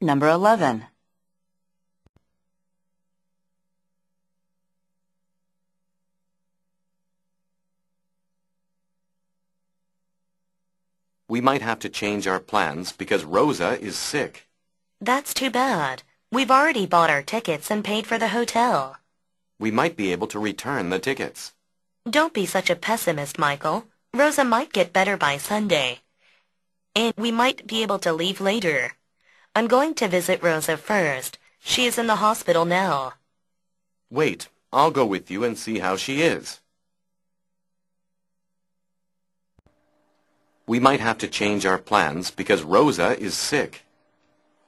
Number 11. We might have to change our plans because Rosa is sick. That's too bad. We've already bought our tickets and paid for the hotel. We might be able to return the tickets. Don't be such a pessimist, Michael. Rosa might get better by Sunday. And we might be able to leave later. I'm going to visit Rosa first. She is in the hospital now. Wait, I'll go with you and see how she is. We might have to change our plans because Rosa is sick.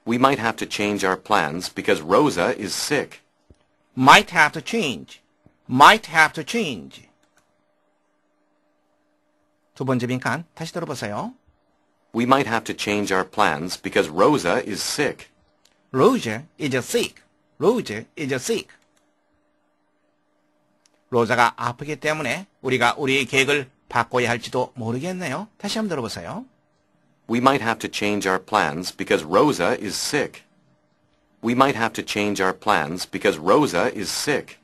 We might have to change our plans because Rosa is sick. Might have to change. Might have to change. 두 번째 빈칸 다시 들어보세요. We might have to change our plans because Rosa is sick. Rosa is sick. Rosa is sick. Rosa가 아프기 때문에 우리가 우리의 계획을 바꿔야 할지도 모르겠네요. 다시 한번 들어보세요. We might have to change our plans because Rosa is sick. We might have to change our plans because Rosa is sick.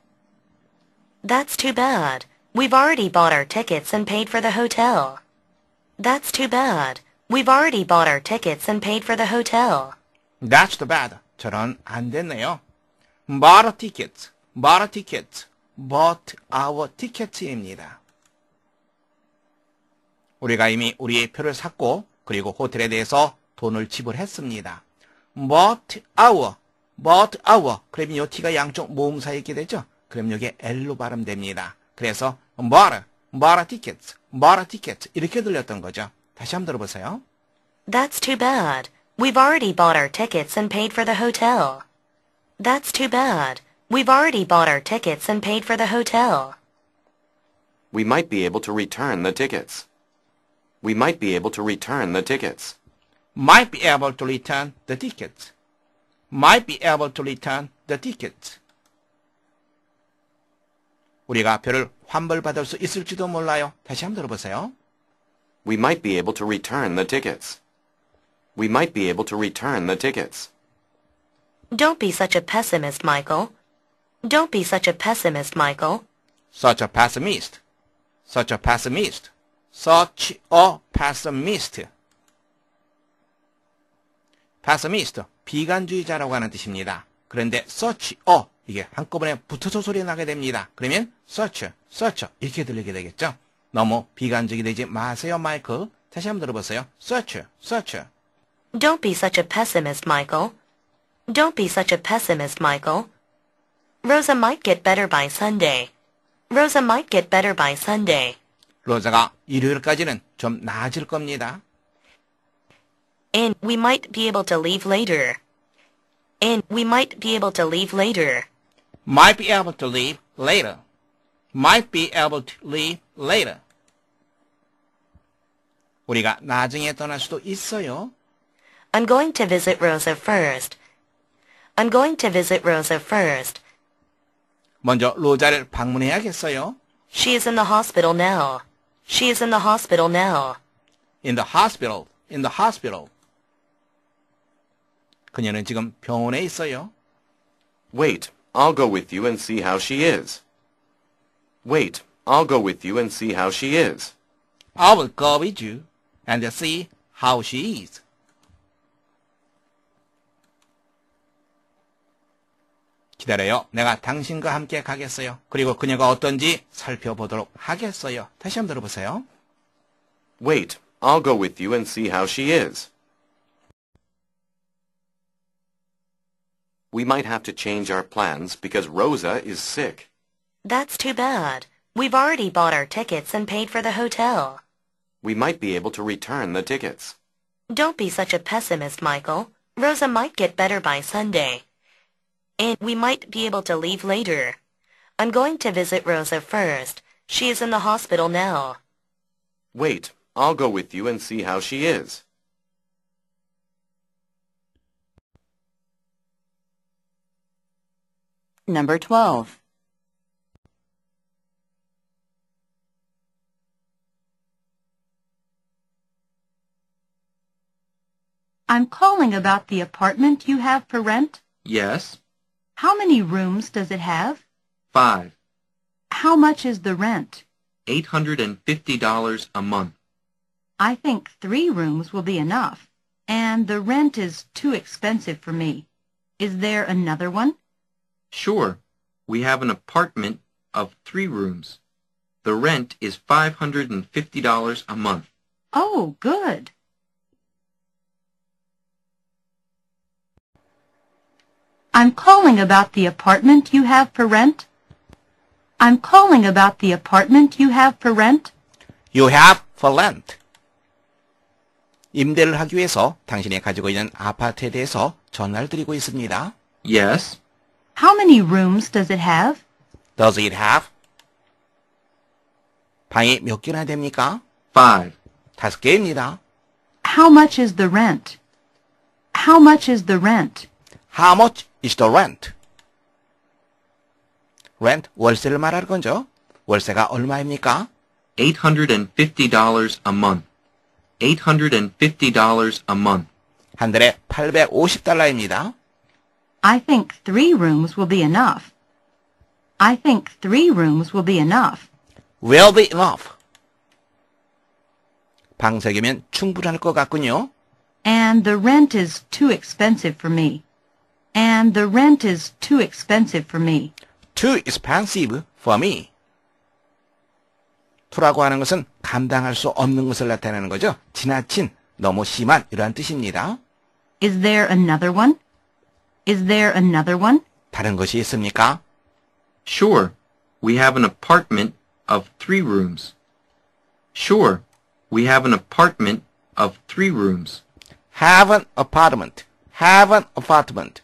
That's too bad. We've already bought our tickets and paid for the hotel. That's too bad. We've already bought our tickets and paid for the hotel. That's too bad. 저런 안 됐네요. Bought a ticket. Bought a ticket. Bought our ticket입니다. 우리가 이미 우리의 표를 샀고 그리고 호텔에 대해서 돈을 지불했습니다. Bought our. Bought our. 그럼 요 T가 양쪽 모음사에 있게 되죠. 그럼 여기에 L로 발음됩니다. 그래서 bought, bought a ticket, bought a ticket 이렇게 들렸던 거죠. 다시 한번 들어보세요. That's too bad. We've already bought our tickets and paid for the hotel. That's too bad. We've already bought our tickets and paid for the hotel. We might be able to return the tickets. We might be able to return the tickets. Might be able to return the tickets. Might be able to return the tickets. 우리가 표를 환불받을 수 있을지도 몰라요. 다시 한번 들어보세요. We might be able to return the tickets. We might be able to return the tickets. Don't be such a pessimist, Michael. Don't be such a pessimist, Michael. Such a pessimist. Such a pessimist. Such a pessimist. pessimist. 비관주의자라고 하는 뜻입니다. 그런데 such a 이게 한꺼번에 붙어서 소리 나게 됩니다. 그러면 such, such 이렇게 들리게 되겠죠. 너무 비관적이 되지 마세요, 마이클. 다시 한번 들어보세요. Such, such. Don't be such a pessimist, Michael. Don't be such a pessimist, Michael. Rosa might get better by Sunday. Rosa might get better by Sunday. 로자가 일요일까지는 좀 나아질 겁니다. And we might be able to leave later. And we might be able to leave later. Might be able to leave later. Might be able to leave later. 우리가 나중에 떠날 수도 있어요. I'm going to visit Rosa first. I'm going to visit Rosa first. 먼저 로자를 방문해야겠어요. She is in the hospital now. She is in the hospital now. In the hospital. In the hospital. 그녀는 지금 병원에 있어요. Wait, I'll go with you and see how she is. Wait, I'll go with you and see how she is. I will go with you and see how she is. 기다려요. 내가 당신과 함께 가겠어요. 그리고 그녀가 어떤지 살펴보도록 하겠어요. 다시 한번 들어보세요. Wait, I'll go with you and see how she is. We might have to change our plans because Rosa is sick. That's too bad. We've already bought our tickets and paid for the hotel. We might be able to return the tickets. Don't be such a pessimist, Michael. Rosa might get better by Sunday. And we might be able to leave later. I'm going to visit Rosa first. She is in the hospital now. Wait, I'll go with you and see how she is. Number 12. I'm calling about the apartment you have for rent. Yes. How many rooms does it have? Five. How much is the rent? $850 a month. I think three rooms will be enough, and the rent is too expensive for me. Is there another one? Sure. We have an apartment of three rooms. The rent is $550 a month. Oh, good. I'm calling about the apartment you have for rent. I'm calling about the apartment you have for rent. You have for rent. 임대를 하기 위해서 당신이 가지고 있는 아파트에 대해서 전화를 드리고 있습니다. Yes. How many rooms does it have? Does it have? 방이 몇 개나 됩니까? Five. 다섯 개입니다. How much is the rent? How much is the rent? How much is the rent. rent 월세를 말하는 거죠. 월세가 얼마입니까? $850 a month. $850 a month. 한 달에 850달러입니다. I think three rooms will be enough. I think three rooms will be enough. Will be enough. 방세 개면 충분할 것 같군요. And the rent is too expensive for me and the rent is too expensive for me. Too expensive for me. Too라고 하는 것은 감당할 수 없는 것을 나타내는 거죠. 지나친, 너무 심한 이러한 뜻입니다. Is there another one? Is there another one? 다른 것이 있습니까? Sure. We have an apartment of three rooms. Sure. We have an apartment of three rooms. Have an apartment. Have an apartment.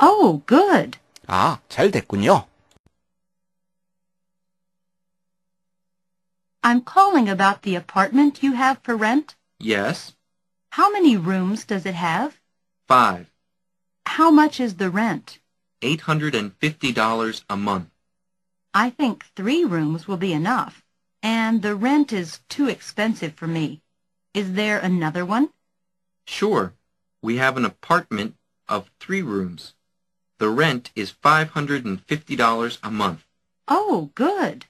Oh, good. 아, 잘 됐군요. I'm calling about the apartment you have for rent. Yes. How many rooms does it have? Five. How much is the rent? $850 a month. I think three rooms will be enough, and the rent is too expensive for me. Is there another one? Sure. We have an apartment of three rooms. The rent is $550 a month. Oh, good.